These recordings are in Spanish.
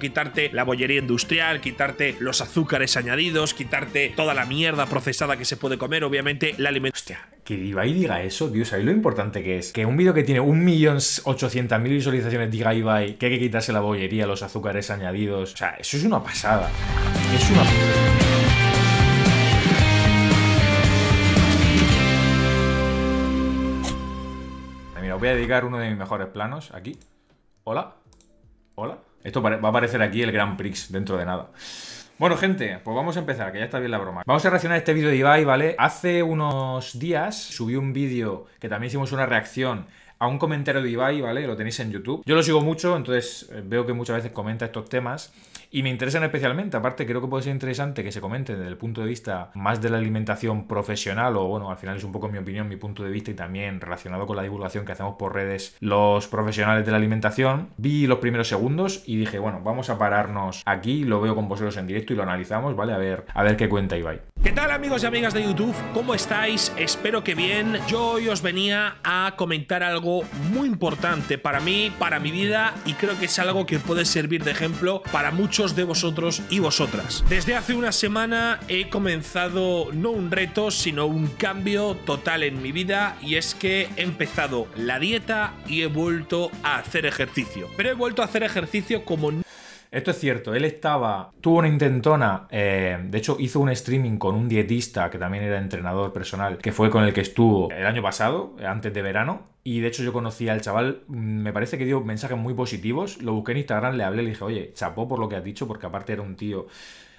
quitarte la bollería industrial, quitarte los azúcares añadidos, quitarte toda la mierda procesada que se puede comer, obviamente la alimentación. Hostia, que Ibai diga eso, Dios, ahí lo importante que es. Que un vídeo que tiene 1.800.000 visualizaciones diga Ibai que hay que quitarse la bollería, los azúcares añadidos. O sea, eso es una pasada. Es una Mira, voy a dedicar uno de mis mejores planos aquí. Hola. Hola. Esto va a aparecer aquí el Grand Prix dentro de nada. Bueno, gente, pues vamos a empezar, que ya está bien la broma. Vamos a reaccionar a este vídeo de Ibai, ¿vale? Hace unos días subí un vídeo que también hicimos una reacción a un comentario de Ibai, ¿vale? Lo tenéis en YouTube. Yo lo sigo mucho, entonces eh, veo que muchas veces comenta estos temas y me interesan especialmente. Aparte, creo que puede ser interesante que se comente desde el punto de vista más de la alimentación profesional, o bueno, al final es un poco mi opinión, mi punto de vista, y también relacionado con la divulgación que hacemos por redes los profesionales de la alimentación. Vi los primeros segundos y dije, bueno, vamos a pararnos aquí, lo veo con vosotros en directo y lo analizamos, ¿vale? A ver, a ver qué cuenta Ibai. ¿Qué tal amigos y amigas de YouTube? ¿Cómo estáis? Espero que bien. Yo hoy os venía a comentar algo muy importante para mí, para mi vida, y creo que es algo que puede servir de ejemplo para muchos de vosotros y vosotras. Desde hace una semana he comenzado no un reto, sino un cambio total en mi vida y es que he empezado la dieta y he vuelto a hacer ejercicio. Pero he vuelto a hacer ejercicio como esto es cierto, él estaba, tuvo una intentona, eh, de hecho hizo un streaming con un dietista que también era entrenador personal, que fue con el que estuvo el año pasado, eh, antes de verano, y de hecho yo conocí al chaval, mm, me parece que dio mensajes muy positivos, lo busqué en Instagram, le hablé, le dije, oye, chapó por lo que has dicho, porque aparte era un tío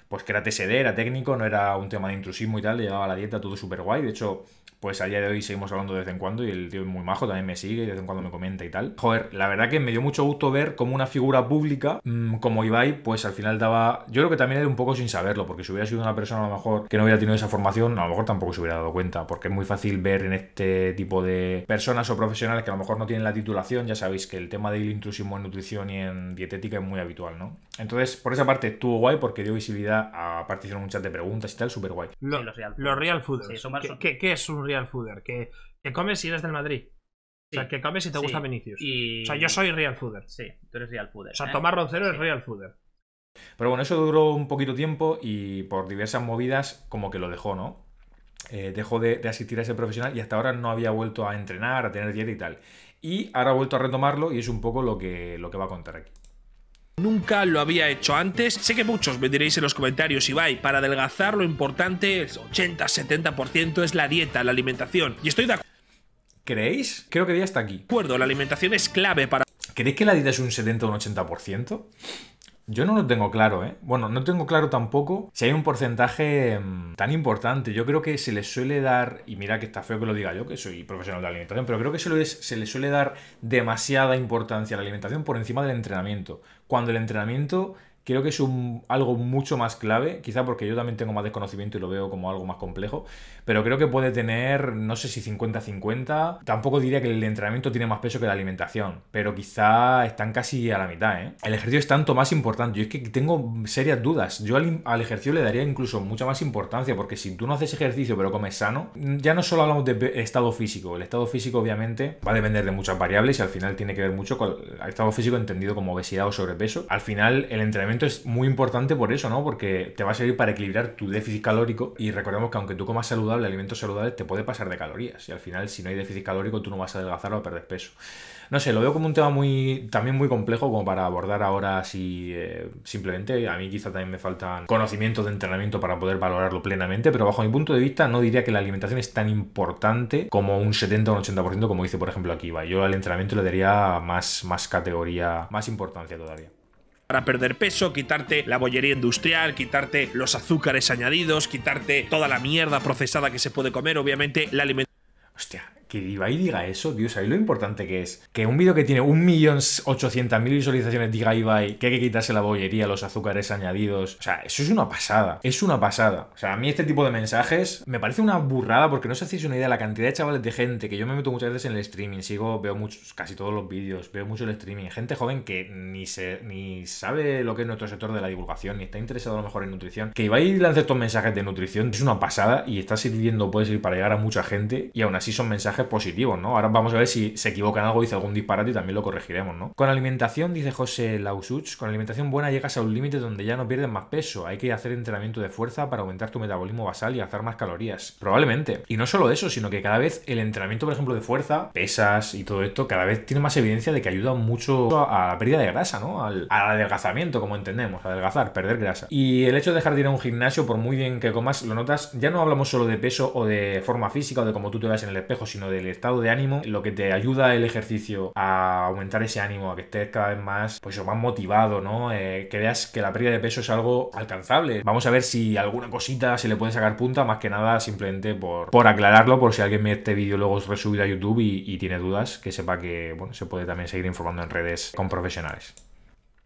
pues que era TSD, era técnico, no era un tema de intrusismo y tal, le llevaba la dieta, todo súper guay. De hecho, pues a día de hoy seguimos hablando de vez en cuando y el tío es muy majo, también me sigue y de vez en cuando me comenta y tal. Joder, la verdad que me dio mucho gusto ver como una figura pública mm, como Ibai, pues al final daba... Yo creo que también era un poco sin saberlo, porque si hubiera sido una persona a lo mejor que no hubiera tenido esa formación, a lo mejor tampoco se hubiera dado cuenta, porque es muy fácil ver en este tipo de personas o profesionales que a lo mejor no tienen la titulación, ya sabéis que el tema del intrusismo en nutrición y en dietética es muy habitual, ¿no? Entonces, por esa parte estuvo guay porque dio visibilidad a partir un muchas de preguntas y tal, súper guay. los real, fooders. ¿Qué, es un real fooder? Que, que comes si eres del Madrid. O sea, que comes si te gusta Vinicius. O sea, yo soy real fooder. Sí, tú eres real fooder. O sea, ¿eh? tomar roncero es real fooder. Pero bueno, eso duró un poquito tiempo y por diversas movidas como que lo dejó, ¿no? Eh, dejó de, asistir a ese profesional y hasta ahora no había vuelto a entrenar, a tener dieta y tal. Y ahora ha vuelto a retomarlo y es un poco lo que, lo que va a contar aquí. Nunca lo había hecho antes. Sé que muchos me diréis en los comentarios, Ibai, para adelgazar lo importante, 80-70% es la dieta, la alimentación. Y estoy de acuerdo. ¿Creéis? Creo que ya está aquí. De acuerdo, la alimentación es clave para... ¿Creéis que la dieta es un 70 o un 80%? Yo no lo tengo claro, ¿eh? Bueno, no tengo claro tampoco si hay un porcentaje mm, tan importante. Yo creo que se le suele dar, y mira que está feo que lo diga yo, que soy profesional de alimentación, pero creo que se, le suele dar demasiada importancia a la alimentación por encima del entrenamiento. Cuando el entrenamiento creo que es un, algo mucho más clave, quizá porque yo también tengo más desconocimiento y lo veo como algo más complejo, pero creo que puede tener, no sé si 50-50, tampoco diría que el entrenamiento tiene más peso que la alimentación, pero quizá están casi a la mitad, ¿eh? El ejercicio es tanto más importante, yo es que tengo serias dudas, yo al, al ejercicio le daría incluso mucha más importancia, porque si tú no haces ejercicio pero comes sano, ya no solo hablamos de estado físico, el estado físico obviamente va a depender de muchas variables y al final tiene que ver mucho con el estado físico entendido como obesidad o sobrepeso, al final el entrenamiento es muy importante por eso, ¿no? Porque te va a servir para equilibrar tu déficit calórico y recordemos que aunque tú comas saludable, alimentos saludables, te puede pasar de calorías y al final si no hay déficit calórico tú no vas a adelgazar o a perder peso. No sé, lo veo como un tema muy también muy complejo como para abordar ahora si eh, simplemente. A mí quizá también me faltan conocimientos de entrenamiento para poder valorarlo plenamente, pero bajo mi punto de vista no diría que la alimentación es tan importante como un 70 o un 80% como dice por ejemplo aquí. Yo al entrenamiento le daría más, más categoría, más importancia todavía para perder peso, quitarte la bollería industrial, quitarte los azúcares añadidos, quitarte toda la mierda procesada que se puede comer, obviamente la alimentación... Hostia, que Ibai diga eso, Dios, ahí lo importante que es. Que un vídeo que tiene 1.800.000 visualizaciones diga Ibai que hay que quitarse la bollería, los azúcares añadidos. O sea, eso es una pasada. Es una pasada. O sea, a mí este tipo de mensajes me parece una burrada porque no si hacéis una idea la cantidad de chavales de gente que yo me meto muchas veces en el streaming. Sigo, veo muchos, casi todos los vídeos, veo mucho el streaming. Gente joven que ni, se, ni sabe lo que es nuestro sector de la divulgación, ni está interesado a lo mejor en nutrición. Que Ibai lance estos mensajes de nutrición es una pasada y está sirviendo, puede servir para llegar a mucha gente y aún así son mensajes positivos, ¿no? Ahora vamos a ver si se equivoca en algo, dice algún disparate y también lo corregiremos, ¿no? Con alimentación, dice José Lausuch, con alimentación buena llegas a un límite donde ya no pierdes más peso. Hay que hacer entrenamiento de fuerza para aumentar tu metabolismo basal y hacer más calorías. Probablemente. Y no solo eso, sino que cada vez el entrenamiento, por ejemplo, de fuerza, pesas y todo esto, cada vez tiene más evidencia de que ayuda mucho a la pérdida de grasa, ¿no? Al, adelgazamiento, como entendemos, adelgazar, perder grasa. Y el hecho de dejar de ir a un gimnasio, por muy bien que comas, lo notas, ya no hablamos solo de peso o de forma física o de cómo tú te ves en el espejo, sino del estado de ánimo, lo que te ayuda el ejercicio a aumentar ese ánimo, a que estés cada vez más, pues, más motivado, ¿no? Eh, que veas que la pérdida de peso es algo alcanzable. Vamos a ver si alguna cosita se le puede sacar punta, más que nada simplemente por, aclararlo, por si alguien ve este vídeo luego resubido a YouTube y, tiene dudas, que sepa que, se puede también seguir informando en redes con profesionales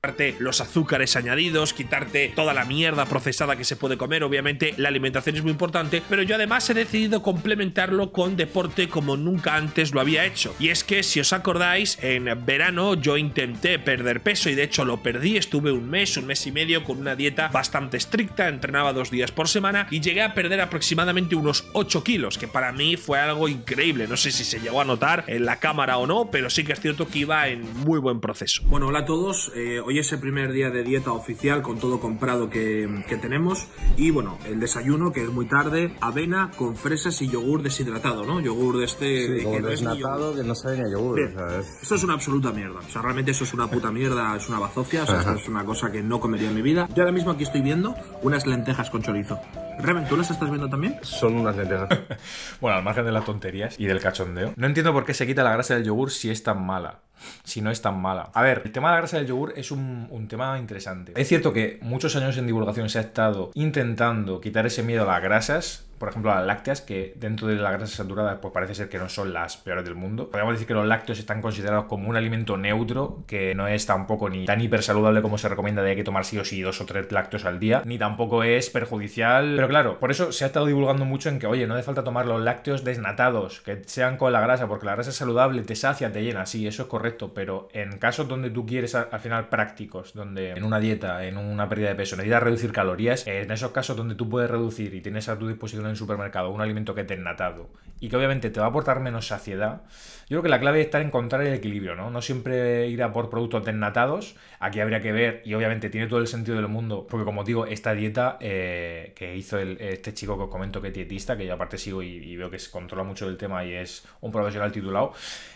quitarte los azúcares añadidos, quitarte toda la mierda procesada que se puede comer. Obviamente la alimentación es muy importante, pero yo además he decidido complementarlo con deporte como nunca antes lo había hecho. Y es que si os acordáis, en verano yo intenté perder peso y de hecho lo perdí, estuve un mes, un mes y medio con una dieta bastante estricta, entrenaba dos días por semana y llegué a perder aproximadamente unos 8 kilos, que para mí fue algo increíble. No sé si se llegó a notar en la cámara o no, pero sí que es cierto que iba en muy buen proceso. Bueno, hola a todos. Eh, hoy es el primer día de dieta oficial con todo comprado que, tenemos y bueno, el desayuno que es muy tarde, avena con fresas y yogur deshidratado, ¿no? Yogur de este... Sí, que desnatado no que no sabe ni a yogur. es... es una absoluta mierda, o sea, realmente eso es una puta mierda, es una bazofia, o sea, es una cosa que no comería en mi vida. Yo ahora mismo aquí estoy viendo unas lentejas con chorizo. Reven, ¿tú las estás viendo también? Son unas lentejas. bueno, al margen de las tonterías y del cachondeo, no entiendo por qué se quita la grasa del yogur si es tan mala si no es tan mala. A ver, el tema de la grasa del yogur es un, tema interesante. Es cierto que muchos años en divulgación se ha estado intentando quitar ese miedo a las grasas por ejemplo, las lácteas, que dentro de las grasa saturadas pues parece ser que no son las peores del mundo. Podríamos decir que los lácteos están considerados como un alimento neutro, que no es tampoco ni tan hiper saludable como se recomienda de que tomar sí o sí dos o tres lácteos al día, ni tampoco es perjudicial. Pero claro, por eso se ha estado divulgando mucho en que, oye, no hace falta tomar los lácteos desnatados, que sean con la grasa, porque la grasa es saludable, te sacia, te llena, sí, eso es correcto, pero en casos donde tú quieres al final prácticos, donde en una dieta, en una pérdida de peso, necesitas reducir calorías, en esos casos donde tú puedes reducir y tienes a tu disposición en supermercado, un alimento que te natado y que obviamente te va a aportar menos saciedad, yo creo que la clave estar en encontrar el equilibrio, ¿no? No siempre ir a por productos desnatados, aquí habría que ver, y obviamente tiene todo el sentido del mundo, porque como digo, esta dieta eh, que hizo este chico que os comento que es dietista, que yo aparte sigo y, veo que se controla mucho del tema y es un profesional titulado,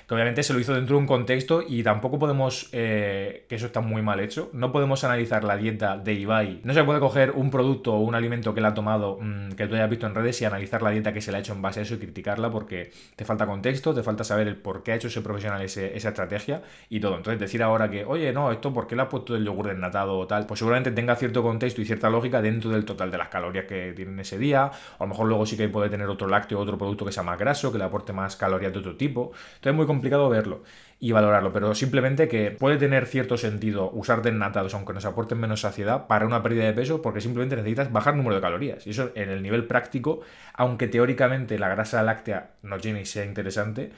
que obviamente se lo hizo dentro de un contexto y tampoco podemos, eh, que eso está muy mal hecho, no podemos analizar la dieta de Ibai, no se puede coger un producto o un alimento que él ha tomado mm, que tú hayas visto en redes y analizar la dieta que se le ha hecho en base a eso y criticarla porque te falta contexto, te falta saber el por qué ha hecho ese profesional ese, esa estrategia y todo. Entonces decir ahora que, oye, no, esto por qué le ha puesto el yogur desnatado o tal, pues seguramente tenga cierto contexto y cierta lógica dentro del total de las calorías que tienen ese día. O a lo mejor luego sí que puede tener otro lácteo, o otro producto que sea más graso, que le aporte más calorías de otro tipo. Entonces es muy complicado verlo y valorarlo, pero simplemente que puede tener cierto sentido usar desnatados aunque nos aporten menos saciedad para una pérdida de peso porque simplemente necesitas bajar número de calorías. Y eso en el nivel práctico aunque teóricamente la grasa láctea no tiene y sea interesante,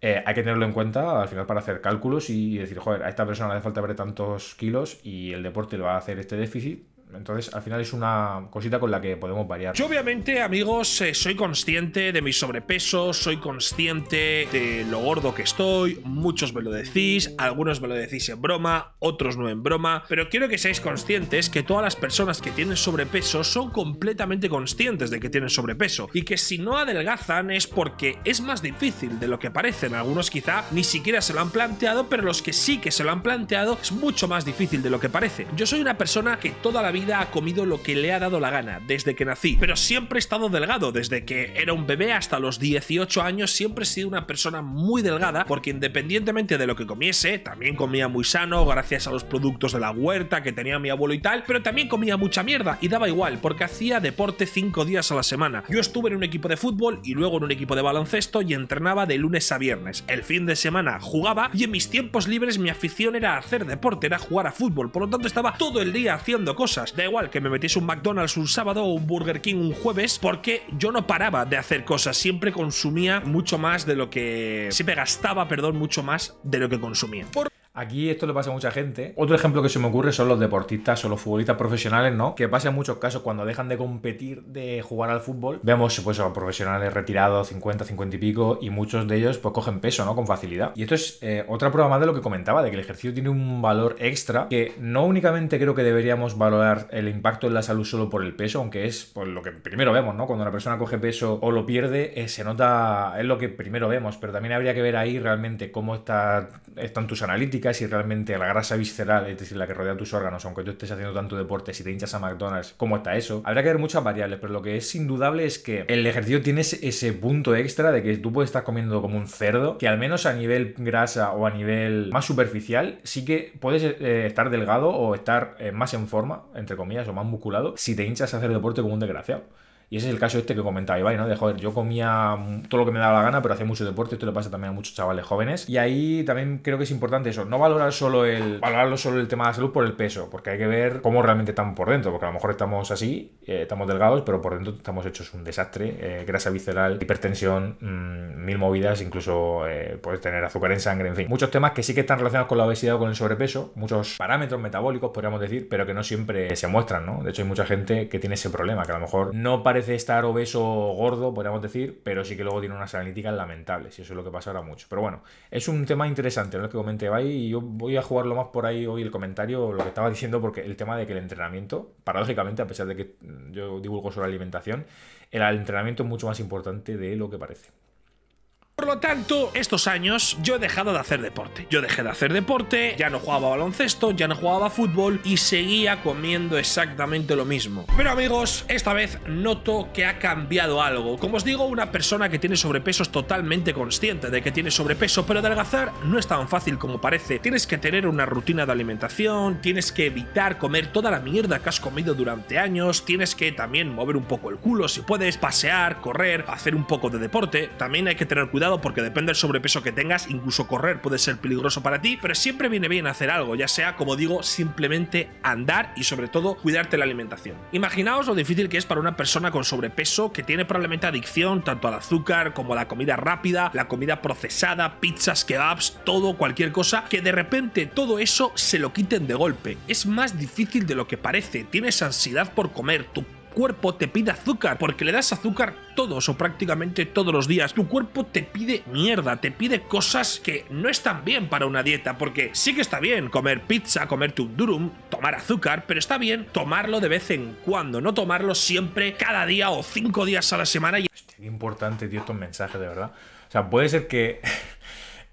eh, hay que tenerlo en cuenta al final para hacer cálculos y decir, joder, a esta persona le hace falta ver tantos kilos y el deporte le va a hacer este déficit, entonces, al final es una cosita con la que podemos variar. Yo obviamente, amigos, eh, soy consciente de mi sobrepeso, soy consciente de lo gordo que estoy, muchos me lo decís, algunos me lo decís en broma, otros no en broma, pero quiero que seáis conscientes que todas las personas que tienen sobrepeso son completamente conscientes de que tienen sobrepeso y que si no adelgazan es porque es más difícil de lo que parecen. Algunos quizá ni siquiera se lo han planteado, pero los que sí que se lo han planteado es mucho más difícil de lo que parece. Yo soy una persona que toda la vida ha comido lo que le ha dado la gana desde que nací, pero siempre he estado delgado, desde que era un bebé hasta los 18 años siempre he sido una persona muy delgada, porque independientemente de lo que comiese, también comía muy sano gracias a los productos de la huerta que tenía mi abuelo y tal, pero también comía mucha mierda y daba igual, porque hacía deporte 5 días a la semana. Yo estuve en un equipo de fútbol y luego en un equipo de baloncesto y entrenaba de lunes a viernes. El fin de semana jugaba y en mis tiempos libres mi afición era hacer deporte, era jugar a fútbol, por lo tanto estaba todo el día haciendo cosas pues da igual que me metiese un McDonald's un sábado o un Burger King un jueves, porque yo no paraba de hacer cosas. Siempre consumía mucho más de lo que. Siempre gastaba, perdón, mucho más de lo que consumía. Por Aquí esto le pasa a mucha gente. Otro ejemplo que se me ocurre son los deportistas o los futbolistas profesionales, ¿no? Que pasa en muchos casos cuando dejan de competir, de jugar al fútbol. Vemos, pues, profesionales retirados, 50, 50 y pico, y muchos de ellos, pues, cogen peso, ¿no? Con facilidad. Y esto es eh, otra prueba más de lo que comentaba, de que el ejercicio tiene un valor extra, que no únicamente creo que deberíamos valorar el impacto en la salud solo por el peso, aunque es, pues, lo que primero vemos, ¿no? Cuando una persona coge peso o lo pierde, eh, se nota, es lo que primero vemos, pero también habría que ver ahí realmente cómo están tus analíticas si realmente la grasa visceral, es decir, la que rodea tus órganos, aunque tú estés haciendo tanto deporte, si te hinchas a McDonald's, cómo está eso. Habrá que ver muchas variables, pero lo que es indudable es que el ejercicio tiene ese punto extra de que tú puedes estar comiendo como un cerdo, que al menos a nivel grasa o a nivel más superficial, sí que puedes eh, estar delgado o estar eh, más en forma, entre comillas, o más musculado, si te hinchas a hacer deporte como un desgraciado. Y ese es el caso este que comentaba Ibai, ¿no? De joder, yo comía todo lo que me daba la gana, pero hacía mucho deporte, esto le pasa también a muchos chavales jóvenes. Y ahí también creo que es importante eso, no valorar solo el, valorarlo solo el tema de la salud por el peso, porque hay que ver cómo realmente estamos por dentro, porque a lo mejor estamos así, eh, estamos delgados, pero por dentro estamos hechos un desastre, eh, grasa visceral, hipertensión, mm, mil movidas, incluso eh, puedes tener azúcar en sangre, en fin. Muchos temas que sí que están relacionados con la obesidad o con el sobrepeso, muchos parámetros metabólicos, podríamos decir, pero que no siempre se muestran, ¿no? De hecho, hay mucha gente que tiene ese problema, que a lo mejor no parece de estar obeso o gordo, podríamos decir, pero sí que luego tiene unas analíticas lamentables, y eso es lo que pasa ahora mucho. Pero bueno, es un tema interesante, ¿no? El que comenté ahí, y yo voy a jugarlo más por ahí hoy el comentario, lo que estaba diciendo, porque el tema de que el entrenamiento, paradójicamente, a pesar de que yo divulgo sobre alimentación, el entrenamiento es mucho más importante de lo que parece. Por lo tanto, estos años yo he dejado de hacer deporte. Yo dejé de hacer deporte, ya no jugaba baloncesto, ya no jugaba fútbol y seguía comiendo exactamente lo mismo. Pero amigos, esta vez noto que ha cambiado algo. Como os digo, una persona que tiene sobrepeso es totalmente consciente de que tiene sobrepeso, pero adelgazar no es tan fácil como parece. Tienes que tener una rutina de alimentación, tienes que evitar comer toda la mierda que has comido durante años, tienes que también mover un poco el culo si puedes, pasear, correr, hacer un poco de deporte. También hay que tener cuidado porque depende del sobrepeso que tengas, incluso correr puede ser peligroso para ti, pero siempre viene bien hacer algo, ya sea, como digo, simplemente andar y sobre todo cuidarte la alimentación. Imaginaos lo difícil que es para una persona con sobrepeso que tiene probablemente adicción tanto al azúcar como a la comida rápida, la comida procesada, pizzas, kebabs, todo, cualquier cosa, que de repente todo eso se lo quiten de golpe. Es más difícil de lo que parece, tienes ansiedad por comer, tu cuerpo te pide azúcar, porque le das azúcar todos o prácticamente todos los días. Tu cuerpo te pide mierda, te pide cosas que no están bien para una dieta, porque sí que está bien comer pizza, comer tu durum, tomar azúcar, pero está bien tomarlo de vez en cuando, no tomarlo siempre cada día o cinco días a la semana. qué importante, tío, tu mensaje, de verdad. O sea, puede ser que...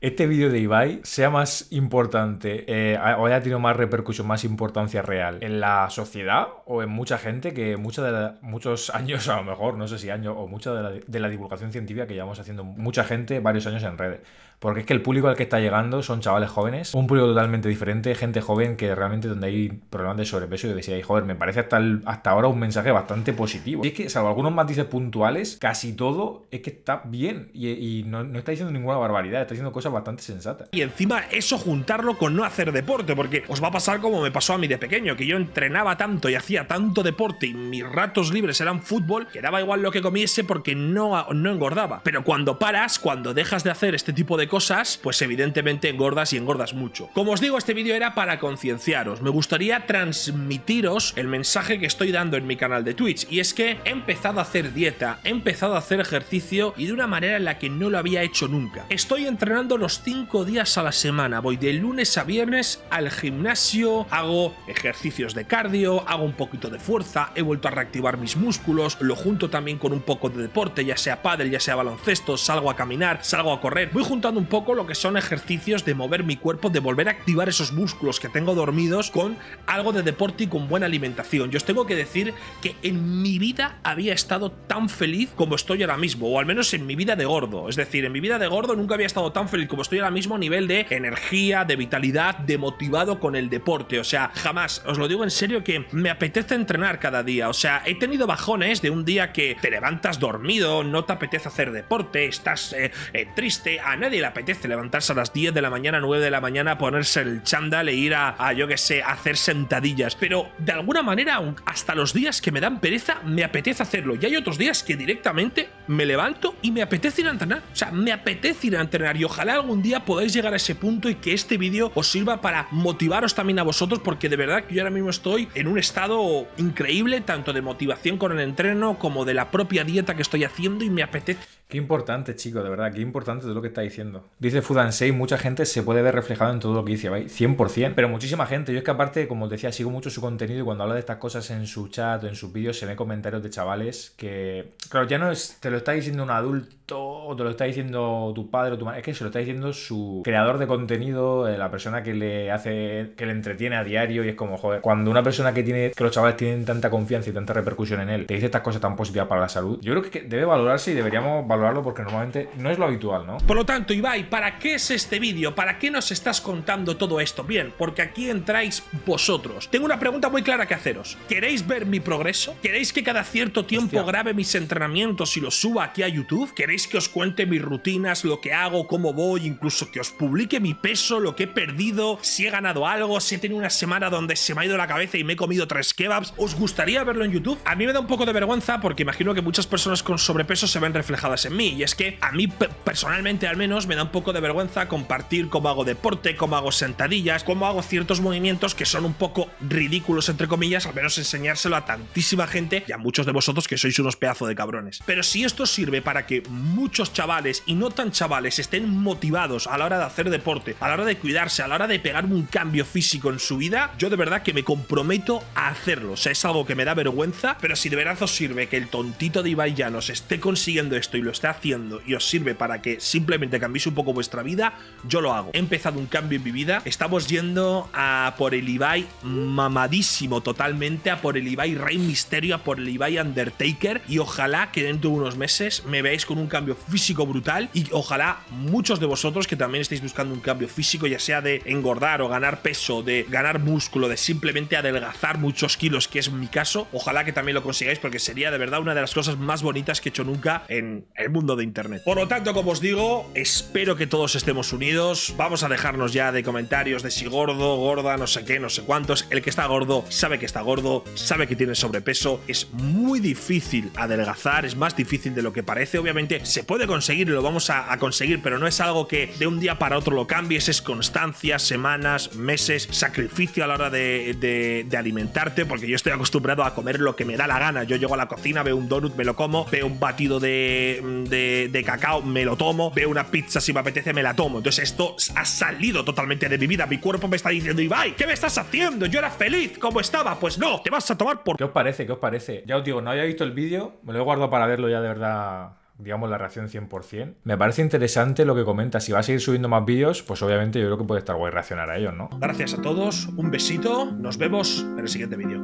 este vídeo de Ibai sea más importante eh, o haya tenido más repercusión, más importancia real en la sociedad o en mucha gente que de muchos años, a lo mejor, no sé si años, o mucha de la, de la divulgación científica que llevamos haciendo mucha gente varios años en redes porque es que el público al que está llegando son chavales jóvenes, un público totalmente diferente, gente joven que realmente donde hay problemas de sobrepeso y decía joder, me parece hasta, hasta ahora un mensaje bastante positivo. Y es que, salvo algunos matices puntuales, casi todo es que está bien y, no, está diciendo ninguna barbaridad, está diciendo cosas bastante sensatas. Y encima eso juntarlo con no hacer deporte, porque os va a pasar como me pasó a mí de pequeño, que yo entrenaba tanto y hacía tanto deporte y mis ratos libres eran fútbol, que daba igual lo que comiese porque no, no engordaba. Pero cuando paras, cuando dejas de hacer este tipo de cosas, pues evidentemente engordas y engordas mucho. Como os digo, este vídeo era para concienciaros. Me gustaría transmitiros el mensaje que estoy dando en mi canal de Twitch, y es que he empezado a hacer dieta, he empezado a hacer ejercicio y de una manera en la que no lo había hecho nunca. Estoy entrenando los cinco días a la semana, voy de lunes a viernes al gimnasio, hago ejercicios de cardio, hago un poquito de fuerza, he vuelto a reactivar mis músculos, lo junto también con un poco de deporte, ya sea pádel, ya sea baloncesto, salgo a caminar, salgo a correr, voy juntando un poco lo que son ejercicios de mover mi cuerpo, de volver a activar esos músculos que tengo dormidos con algo de deporte y con buena alimentación. Yo os tengo que decir que en mi vida había estado tan feliz como estoy ahora mismo, o al menos en mi vida de gordo. Es decir, en mi vida de gordo nunca había estado tan feliz como estoy ahora mismo a nivel de energía, de vitalidad, de motivado con el deporte. O sea, jamás, os lo digo en serio que me apetece entrenar cada día. O sea, he tenido bajones de un día que te levantas dormido, no te apetece hacer deporte, estás eh, eh, triste, a nadie le apetece levantarse a las 10 de la mañana, 9 de la mañana, ponerse el chándal e ir a, yo que sé, hacer sentadillas. Pero de alguna manera, hasta los días que me dan pereza, me apetece hacerlo. Y hay otros días que directamente me levanto y me apetece ir a entrenar. O sea, me apetece ir a entrenar. Y ojalá algún día podáis llegar a ese punto y que este vídeo os sirva para motivaros también a vosotros, porque de verdad que yo ahora mismo estoy en un estado increíble, tanto de motivación con el entreno como de la propia dieta que estoy haciendo y me apetece Qué importante, chicos, de verdad, qué importante todo lo que está diciendo. Dice Fudan6, mucha gente se puede ver reflejado en todo lo que dice, ¿vale? 100%. Pero muchísima gente. Yo es que aparte, como decía, sigo mucho su contenido y cuando habla de estas cosas en su chat o en sus vídeos se ve comentarios de chavales que, claro, ya no es, te lo está diciendo un adulto o te lo está diciendo tu padre o tu madre, es que se lo está diciendo su creador de contenido, eh, la persona que le hace, que le entretiene a diario y es como, joder, cuando una persona que tiene, que los chavales tienen tanta confianza y tanta repercusión en él, te dice estas cosas tan positivas para la salud, yo creo que debe valorarse y deberíamos valorar porque normalmente no es lo habitual, ¿no? Por lo tanto, Ibai, ¿para qué es este vídeo? ¿Para qué nos estás contando todo esto? Bien, porque aquí entráis vosotros. Tengo una pregunta muy clara que haceros. ¿Queréis ver mi progreso? ¿Queréis que cada cierto tiempo grabe mis entrenamientos y los suba aquí a YouTube? ¿Queréis que os cuente mis rutinas, lo que hago, cómo voy, incluso que os publique mi peso, lo que he perdido, si he ganado algo, si he tenido una semana donde se me ha ido la cabeza y me he comido tres kebabs? ¿Os gustaría verlo en YouTube? A mí me da un poco de vergüenza porque imagino que muchas personas con sobrepeso se ven reflejadas en mí. Y es que a mí personalmente al menos me da un poco de vergüenza compartir cómo hago deporte, cómo hago sentadillas, cómo hago ciertos movimientos que son un poco ridículos, entre comillas, al menos enseñárselo a tantísima gente y a muchos de vosotros que sois unos pedazos de cabrones. Pero si esto sirve para que muchos chavales y no tan chavales estén motivados a la hora de hacer deporte, a la hora de cuidarse, a la hora de pegar un cambio físico en su vida, yo de verdad que me comprometo a hacerlo. O sea, es algo que me da vergüenza, pero si de verdad os sirve que el tontito de Ibai Llanos esté consiguiendo esto y lo esté haciendo y os sirve para que simplemente cambiéis un poco vuestra vida, yo lo hago. He empezado un cambio en mi vida. Estamos yendo a por el Ibai mamadísimo totalmente, a por el Ibai Rey Misterio, a por el Ibai Undertaker. Y ojalá que dentro de unos meses me veáis con un cambio físico brutal. Y ojalá muchos de vosotros que también estáis buscando un cambio físico, ya sea de engordar o ganar peso, de ganar músculo, de simplemente adelgazar muchos kilos, que es mi caso, ojalá que también lo consigáis porque sería de verdad una de las cosas más bonitas que he hecho nunca en, en mundo de Internet. Por lo tanto, como os digo, espero que todos estemos unidos. Vamos a dejarnos ya de comentarios de si gordo, gorda, no sé qué, no sé cuántos. El que está gordo sabe que está gordo, sabe que tiene sobrepeso. Es muy difícil adelgazar, es más difícil de lo que parece. Obviamente se puede conseguir y lo vamos a, conseguir, pero no es algo que de un día para otro lo cambies. Es constancia, semanas, meses, sacrificio a la hora de, de alimentarte, porque yo estoy acostumbrado a comer lo que me da la gana. Yo llego a la cocina, veo un donut, me lo como, veo un batido de de, cacao, me lo tomo. Veo una pizza si me apetece, me la tomo. Entonces esto ha salido totalmente de mi vida. Mi cuerpo me está diciendo, Ibai, ¿qué me estás haciendo? Yo era feliz como estaba. Pues no, te vas a tomar por... ¿Qué os parece? ¿Qué os parece? Ya os digo, no había visto el vídeo, me lo he guardado para verlo ya de verdad digamos, la reacción 100%. Me parece interesante lo que comenta. Si va a seguir subiendo más vídeos, pues obviamente yo creo que puede estar guay reaccionar a ellos, ¿no? Gracias a todos, un besito, nos vemos en el siguiente vídeo.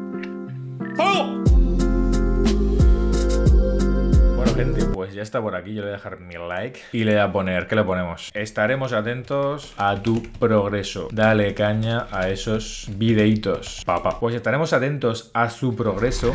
¡Oh! pues ya está por aquí. Yo le voy a dejar mi like y le voy a poner, ¿qué le ponemos? Estaremos atentos a tu progreso. Dale caña a esos videitos, papá. Pues estaremos atentos a su progreso.